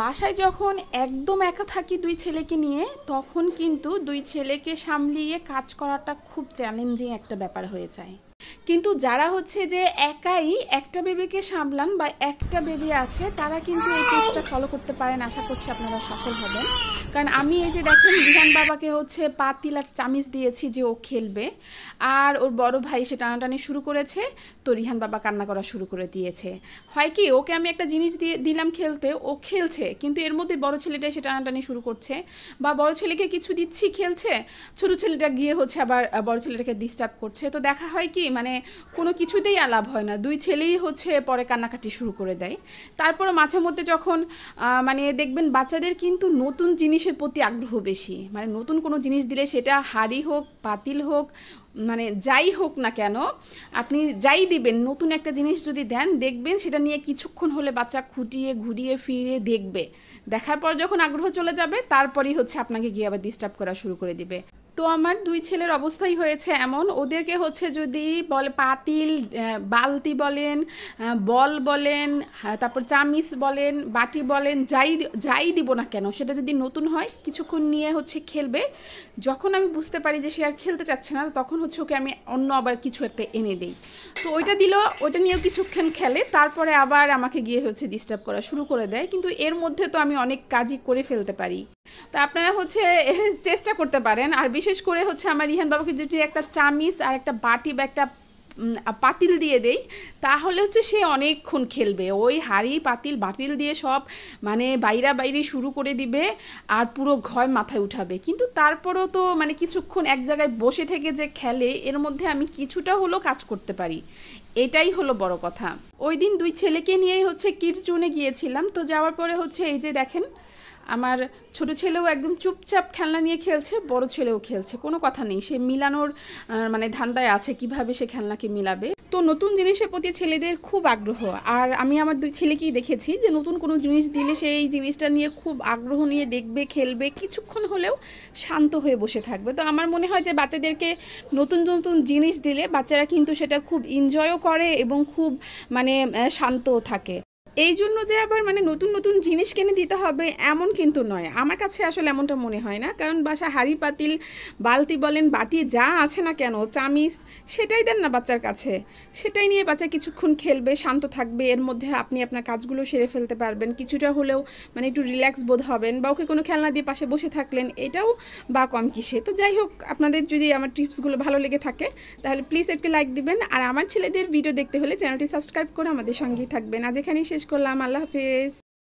বাসায় যখন একদম একা থাকি দুই ছেলেকে নিয়ে তখন কিন্তু দুই ছেলেকে সামলিয়ে কাজ করাটা খুব চ্যালেঞ্জিং একটা ব্যাপার হয়ে যায় কিন্তু যারা হচ্ছে যে একাই একটা বেবিকে সামলান বা একটা বেবি আছে তারা কিন্তু এই টিপসটা ফলো করতে পারেন আশা করছি আপনারা সফল হবেন কারণ আমি এই যে দেখেন বিহান বাবাকে হচ্ছে পাতিলার চামিচ দিয়েছি যে ও খেলবে আর ওর বড় ভাই সে টানাটানি শুরু করেছে তো রিহান বাবা কান্না করা শুরু করে দিয়েছে হয় কি ওকে আমি একটা জিনিস দিয়ে দিলাম খেলতে ও খেলছে কিন্তু এর মধ্যে বড় ছেলেটাই সে টানাটানি শুরু করছে বা বড় ছেলেকে কিছু দিচ্ছি খেলছে ছোট ছেলেটা গিয়ে হচ্ছে আবার বড় ছেলেটাকে ডিস্টার্ব করছে তো দেখা হয় কি মানে কোনো কিছুতেই আলাপ হয় না দুই ছেলেই হচ্ছে পরে কান্নাকাটি শুরু করে দেয় তারপর মাঝে মধ্যে যখন মানে দেখবেন বাচ্চাদের কিন্তু নতুন জিনিসের প্রতি আগ্রহ বেশি মানে নতুন কোনো জিনিস দিলে সেটা হাড়ি হোক পাতিল হোক মানে যাই হোক না কেন আপনি যাই দিবেন নতুন একটা জিনিস যদি দেন দেখবেন সেটা নিয়ে কিছুক্ষণ হলে বাচ্চা খুঁটিয়ে ঘুরিয়ে ফিরিয়ে দেখবে দেখার পর যখন আগ্রহ চলে যাবে তারপরেই হচ্ছে আপনাকে গিয়ে আবার ডিস্টার্ব করা শুরু করে দিবে তো আমার দুই ছেলের অবস্থাই হয়েছে এমন ওদেরকে হচ্ছে যদি বলে পাতিল বালতি বলেন বল বলেন হ্যাঁ, তারপর চামিস বলেন বাটি বলেন যাই যাই দিব না কেন সেটা যদি নতুন হয় কিছুক্ষণ নিয়ে হচ্ছে খেলবে যখন আমি বুঝতে পারি যে সে আর খেলতে চাচ্ছে না তখন হচ্ছে ওকে আমি অন্য আবার কিছু একটা এনে দিই তো ওইটা দিল ওইটা নিয়েও কিছুক্ষণ খেলে তারপরে আবার আমাকে গিয়ে হচ্ছে ডিস্টার্ব করা শুরু করে দেয় কিন্তু এর মধ্যে তো আমি অনেক কাজই করে ফেলতে পারি তো আপনারা হচ্ছে চেষ্টা করতে পারেন আর বিশেষ করে হচ্ছে আমার রিহান বাবাকে যদি একটা চামিচ আর একটা বাটি বা একটা পাতিল দিয়ে দেই তাহলে হচ্ছে সে অনেকক্ষণ খেলবে ওই হাড়ি পাতিল বাতিল দিয়ে সব মানে বাইরা বাইরে শুরু করে দিবে আর পুরো ঘয় মাথায় উঠাবে কিন্তু তারপরও তো মানে কিছুক্ষণ এক জায়গায় বসে থেকে যে খেলে এর মধ্যে আমি কিছুটা হলো কাজ করতে পারি এটাই হলো বড় কথা ওই দিন দুই ছেলেকে নিয়েই হচ্ছে কিডস গিয়েছিলাম তো যাওয়ার পরে হচ্ছে এই যে দেখেন আমার ছোট ছেলেও একদম চুপচাপ খেলনা নিয়ে খেলছে বড় ছেলেও খেলছে কোনো কথা নেই সে মিলানোর মানে ধান্দায় আছে কিভাবে সে খেলনাকে মিলাবে তো নতুন জিনিসের প্রতি ছেলেদের খুব আগ্রহ আর আমি আমার দুই ছেলেকেই দেখেছি যে নতুন কোনো জিনিস দিলে সে এই জিনিসটা নিয়ে খুব আগ্রহ নিয়ে দেখবে খেলবে কিছুক্ষণ হলেও শান্ত হয়ে বসে থাকবে তো আমার মনে হয় যে বাচ্চাদেরকে নতুন নতুন জিনিস দিলে বাচ্চারা কিন্তু সেটা খুব এনজয়ও করে এবং খুব মানে শান্তও থাকে এই জন্য যে আবার মানে নতুন নতুন জিনিস কিনে দিতে হবে এমন কিন্তু নয় আমার কাছে আসলে এমনটা মনে হয় না কারণ বাসা হাড়ি পাতিল বালতি বলেন বাটি যা আছে না কেন চামিজ সেটাই দেন না বাচ্চার কাছে সেটাই নিয়ে বাচ্চা কিছুক্ষণ খেলবে শান্ত থাকবে এর মধ্যে আপনি আপনার কাজগুলো সেরে ফেলতে পারবেন কিছুটা হলেও মানে একটু রিল্যাক্স বোধ হবেন বা ওকে কোনো খেলনা দিয়ে পাশে বসে থাকলেন এটাও বা কম কিসে তো যাই হোক আপনাদের যদি আমার টিপসগুলো ভালো লেগে থাকে তাহলে প্লিজ একটা লাইক দিবেন আর আমার ছেলেদের ভিডিও দেখতে হলে চ্যানেলটি সাবস্ক্রাইব করে আমাদের সঙ্গেই থাকবেন আজ এখানেই শেষ করলাম আল্লাহ হাফিজ